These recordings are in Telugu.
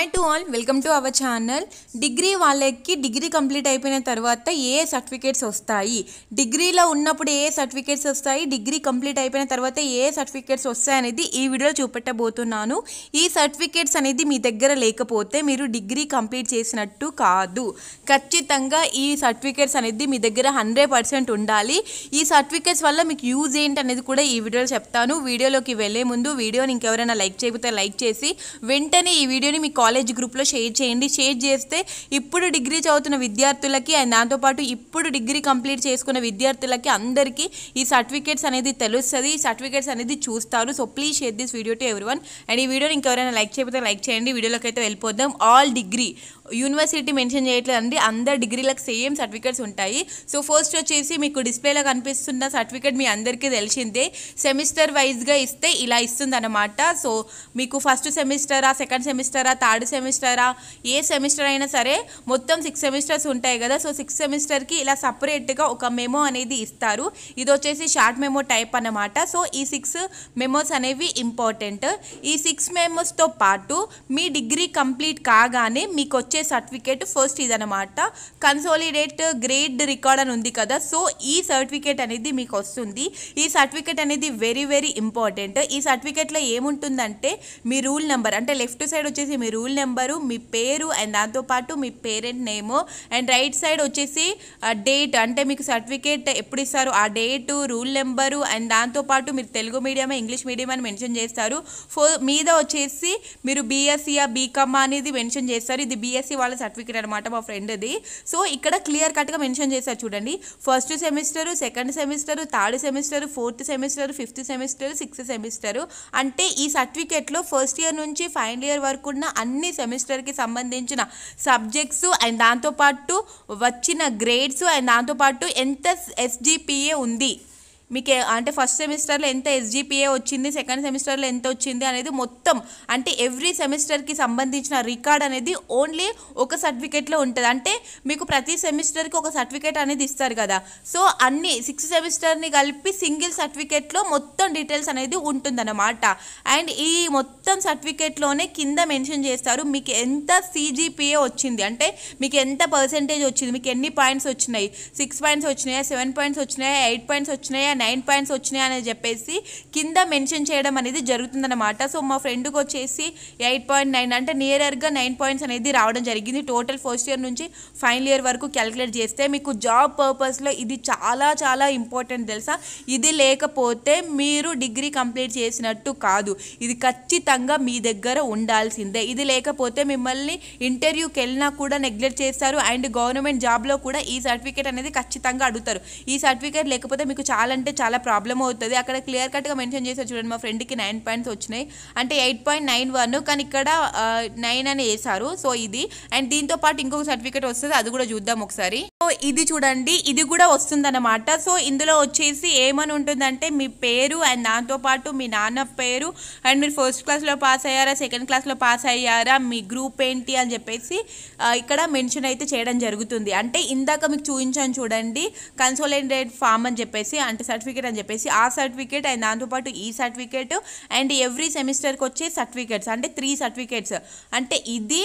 hi to all welcome to our channel degree వాళ్ళకి డిగ్రీ కంప్లీట్ అయిపోయిన తర్వాత ఏ సర్టిఫికేట్స్ వస్తాయి డిగ్రీలో ఉన్నప్పుడు ఏ సర్టిఫికేట్స్ వస్తాయి డిగ్రీ కంప్లీట్ అయిపోయిన తర్వాత ఏ సర్టిఫికేట్స్ వస్తాయి అనేది ఈ వీడియోలో చూపెట్టబోతున్నాను ఈ సర్టిఫికేట్స్ అనేది మీ దగ్గర లేకపోతే మీరు డిగ్రీ కంప్లీట్ చేసినట్టు కాదు ఖచ్చితంగా ఈ సర్టిఫికేట్స్ అనేది మీ దగ్గర హండ్రెడ్ పర్సెంట్ ఉండాలి ఈ సర్టిఫికేట్స్ వల్ల మీకు యూజ్ ఏంటి అనేది కూడా ఈ వీడియోలో చెప్తాను వీడియోలోకి వెళ్ళే ముందు వీడియోని ఇంకెవరైనా లైక్ చేయకపోతే లైక్ చేసి వెంటనే ఈ వీడియోని మీ కాల్ కాలేజ్ గ్రూప్లో షేర్ చేయండి షేర్ చేస్తే ఇప్పుడు డిగ్రీ చదువుతున్న విద్యార్థులకి అండ్ దాంతోపాటు ఇప్పుడు డిగ్రీ కంప్లీట్ చేసుకున్న విద్యార్థులకి అందరికీ ఈ సర్టిఫికేట్స్ అనేది తెలుస్తుంది ఈ సర్టిఫికేట్స్ అనేది చూస్తారు so please share this video to everyone and ఈ వీడియోని ఇంకెవరైనా లైక్ చేయకపోతే లైక్ చేయండి వీడియోలోకి అయితే వెళ్ళిపోదాం ఆల్ డిగ్రీ యూనివర్సిటీ మెన్షన్ చేయట్లేదండి అందరు డిగ్రీలకు సేమ్ సర్టిఫికేట్స్ ఉంటాయి సో ఫస్ట్ వచ్చేసి మీకు డిస్ప్లేలో కనిపిస్తున్న సర్టిఫికేట్ మీ అందరికీ తెలిసిందే సెమిస్టర్ వైజ్గా ఇస్తే ఇలా ఇస్తుంది అనమాట సో మీకు ఫస్ట్ సెమిస్టరా సెకండ్ సెమిస్టరా థర్డ్ థర్డ్ సెమిస్టరా ఏ సెమిస్టర్ అయినా సరే మొత్తం సిక్స్ సెమిస్టర్స్ ఉంటాయి కదా సో సిక్స్ సెమిస్టర్కి ఇలా సపరేట్గా ఒక మెమో అనేది ఇస్తారు ఇది వచ్చేసి షార్ట్ మెమో టైప్ అన్నమాట సో ఈ సిక్స్ మెమోస్ అనేవి ఇంపార్టెంట్ ఈ సిక్స్ మెమోస్తో పాటు మీ డిగ్రీ కంప్లీట్ కాగానే మీకు వచ్చే సర్టిఫికేట్ ఫస్ట్ ఇదనమాట కన్సోలిడేట్ గ్రేడ్ రికార్డ్ అని ఉంది కదా సో ఈ సర్టిఫికేట్ అనేది మీకు వస్తుంది ఈ సర్టిఫికేట్ అనేది వెరీ వెరీ ఇంపార్టెంట్ ఈ సర్టిఫికేట్లో ఏముంటుందంటే మీ రూల్ నెంబర్ అంటే లెఫ్ట్ సైడ్ వచ్చేసి మీ రూల్ రూల్ నెంబరు మీ పేరు అండ్ దాంతోపాటు మీ parent name and right side వచ్చేసి డేట్ అంటే మీకు సర్టిఫికేట్ ఎప్పుడు ఇస్తారు ఆ డేటు రూల్ నెంబరు అండ్ దాంతోపాటు మీరు తెలుగు మీడియం ఇంగ్లీష్ మీడియం అని మెన్షన్ చేస్తారు ఫో మీద వచ్చేసి మీరు బీఎస్సీఆ e బీకామ్ అనేది మెన్షన్ చేస్తారు ఇది బీఎస్సీ e వాళ్ళ సర్టిఫికేట్ అనమాట మా ఫ్రెండ్ది సో ఇక్కడ క్లియర్ కట్గా మెన్షన్ చేస్తారు చూడండి first semester second semester third semester fourth semester fifth semester sixth semester అంటే ఈ సర్టిఫికేట్లో ఫస్ట్ ఇయర్ నుంచి ఫైనల్ ఇయర్ వరకు ఉన్న అన్ని అన్ని సెమిస్టర్కి సంబంధించిన సబ్జెక్ట్స్ అండ్ దాంతోపాటు వచ్చిన గ్రేడ్స్ అండ్ దాంతోపాటు ఎంత ఎస్జిపిఏ ఉంది మీకు అంటే ఫస్ట్ సెమిస్టర్లో ఎంత ఎస్జిపిఏ వచ్చింది సెకండ్ సెమిస్టర్లో ఎంత వచ్చింది అనేది మొత్తం అంటే ఎవ్రీ సెమిస్టర్కి సంబంధించిన రికార్డ్ అనేది ఓన్లీ ఒక సర్టిఫికేట్లో ఉంటుంది అంటే మీకు ప్రతి సెమిస్టర్కి ఒక సర్టిఫికేట్ అనేది ఇస్తారు కదా సో అన్ని సిక్స్త్ సెమిస్టర్ని కలిపి సింగిల్ సర్టిఫికేట్లో మొత్తం డీటెయిల్స్ అనేది ఉంటుందన్నమాట అండ్ ఈ మొత్తం సర్టిఫికేట్లోనే కింద మెన్షన్ చేస్తారు మీకు ఎంత సీజీపీఏ వచ్చింది అంటే మీకు ఎంత పర్సెంటేజ్ వచ్చింది మీకు ఎన్ని పాయింట్స్ వచ్చినాయి సిక్స్ పాయింట్స్ వచ్చినాయా సెవెన్ పాయింట్స్ వచ్చినాయా ఎయిట్ పాయింట్స్ వచ్చినాయా నైన్ పాయింట్స్ వచ్చినాయి అని చెప్పేసి కింద మెన్షన్ చేయడం అనేది జరుగుతుందన్నమాట సో మా ఫ్రెండ్కి వచ్చేసి ఎయిట్ పాయింట్ నైన్ అంటే నియరర్గా నైన్ పాయింట్స్ అనేది రావడం జరిగింది టోటల్ ఫస్ట్ ఇయర్ నుంచి ఫైనల్ ఇయర్ వరకు క్యాలిక్యులేట్ చేస్తే మీకు జాబ్ పర్పస్లో ఇది చాలా చాలా ఇంపార్టెంట్ తెలుసా ఇది లేకపోతే మీరు డిగ్రీ కంప్లీట్ చేసినట్టు కాదు ఇది ఖచ్చితంగా మీ దగ్గర ఉండాల్సిందే ఇది లేకపోతే మిమ్మల్ని ఇంటర్వ్యూకి వెళ్ళినా కూడా నెగ్లెక్ట్ చేస్తారు అండ్ గవర్నమెంట్ జాబ్లో కూడా ఈ సర్టిఫికేట్ అనేది ఖచ్చితంగా అడుగుతారు ఈ సర్టిఫికేట్ లేకపోతే మీకు చాలా అంటే అంటే చాలా ప్రాబ్లం అవుతుంది అక్కడ క్లియర్ కట్గా మెన్షన్ చేసి చూడండి మా ఫ్రెండ్కి నైన్ పాయింట్స్ వచ్చినాయి అంటే ఎయిట్ పాయింట్ నైన్ వన్ కానీ ఇక్కడ నైన్ అని వేశారు సో ఇది అండ్ దీంతో పాటు ఇంకొక సర్టిఫికేట్ వస్తుంది అది కూడా చూద్దాం ఒకసారి ఇది చూడండి ఇది కూడా వస్తుందన్నమాట సో ఇందులో వచ్చేసి ఏమని ఉంటుందంటే మీ పేరు అండ్ దాంతోపాటు మీ నాన్న పేరు అండ్ మీరు ఫస్ట్ క్లాస్లో పాస్ అయ్యారా సెకండ్ క్లాస్లో పాస్ అయ్యారా మీ గ్రూప్ ఏంటి అని చెప్పేసి ఇక్కడ మెన్షన్ అయితే చేయడం జరుగుతుంది అంటే ఇందాక మీకు చూపించాను చూడండి కన్సోలేటెడ్ ఫామ్ అని చెప్పేసి అంటే సర్టిఫికేట్ అని చెప్పేసి ఆ సర్టిఫికేట్ అండ్ దాంతోపాటు ఈ సర్టిఫికేట్ అండ్ ఎవ్రీ సెమిస్టర్కి వచ్చే సర్టిఫికేట్స్ అంటే త్రీ సర్టిఫికేట్స్ అంటే ఇది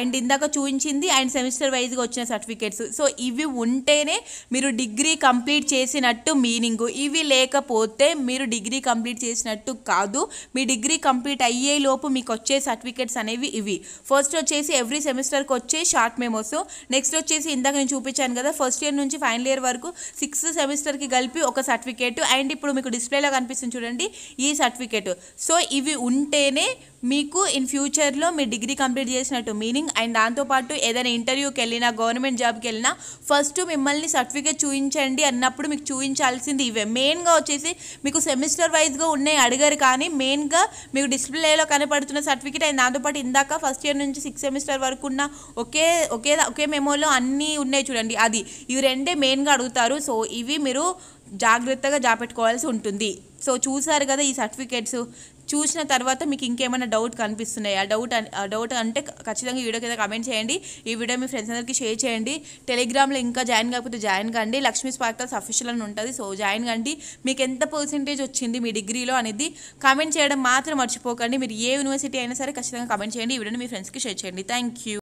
అండ్ ఇందాక చూపించింది అండ్ సెమిస్టర్ వైజ్గా వచ్చిన సర్టిఫికేట్స్ సో ఇవి ఉంటేనే మీరు డిగ్రీ కంప్లీట్ చేసినట్టు మీనింగ్ ఇవి లేకపోతే మీరు డిగ్రీ కంప్లీట్ చేసినట్టు కాదు మీ డిగ్రీ కంప్లీట్ అయ్యే లోపు మీకు వచ్చే సర్టిఫికేట్స్ అనేవి ఇవి ఫస్ట్ వచ్చేసి ఎవ్రీ సెమిస్టర్కి వచ్చే షార్ట్ మెమోస్ నెక్స్ట్ వచ్చేసి ఇందాక నేను చూపించాను కదా ఫస్ట్ ఇయర్ నుంచి ఫైనల్ ఇయర్ వరకు సిక్స్త్ సెమిస్టర్కి కలిపి ఒక సర్టిఫికేట్ అండ్ ఇప్పుడు మీకు డిస్ప్లేలో కనిపిస్తుంది చూడండి ఈ సర్టిఫికేట్ సో ఇవి ఉంటేనే మీకు ఇన్ ఫ్యూచర్లో మీ డిగ్రీ కంప్లీట్ చేసినట్టు మీనింగ్ అండ్ దాంతోపాటు ఏదైనా ఇంటర్వ్యూకి వెళ్ళినా గవర్నమెంట్ జాబ్కి వెళ్ళినా ఫస్ట్ మిమ్మల్ని సర్టిఫికేట్ చూపించండి అన్నప్పుడు మీకు చూపించాల్సింది ఇవే మెయిన్గా వచ్చేసి మీకు సెమిస్టర్ వైజ్గా ఉన్నాయి అడిగారు కానీ మెయిన్గా మీకు డిస్ప్లేలో కనపడుతున్న సర్టిఫికేట్ అండ్ దాంతోపాటు ఇందాక ఫస్ట్ ఇయర్ నుంచి సిక్స్ సెమిస్టర్ వరకు ఉన్న ఒకే ఒకే ఒకే మెమోలో అన్నీ ఉన్నాయి చూడండి అది ఇవి రెండే మెయిన్గా అడుగుతారు సో ఇవి మీరు జాగ్రత్తగా జాపెట్టుకోవాల్సి ఉంటుంది సో చూసారు కదా ఈ సర్టిఫికేట్స్ చూసిన తర్వాత మీకు ఇంకేమైనా డౌట్ కనిపిస్తున్నాయి ఆ డౌట్ ఆ డౌట్ అంటే ఖచ్చితంగా వీడియో కింద కమెంట్ చేయండి ఈ వీడియో మీ ఫ్రెండ్స్ అందరికీ షేర్ చేయండి టెలిగ్రామ్లో ఇంకా జాయిన్ కాకపోతే జాయిన్ కండి లక్ష్మీ స్పార్కల్స్ అఫీషియల్ అని ఉంటుంది సో జాయిన్ కండి మీకు ఎంత పర్సెంటేజ్ వచ్చింది మీ డిగ్రీలో అనేది కమెంట్ చేయడం మాత్రం మర్చిపోకండి మీరు ఏ యూనివర్సిటీ అయినా సరే ఖచ్చితంగా కమెంట్ చేయండి ఈ వీడియోని మీ ఫ్రెండ్స్కి షేర్ చేయండి థ్యాంక్ యూ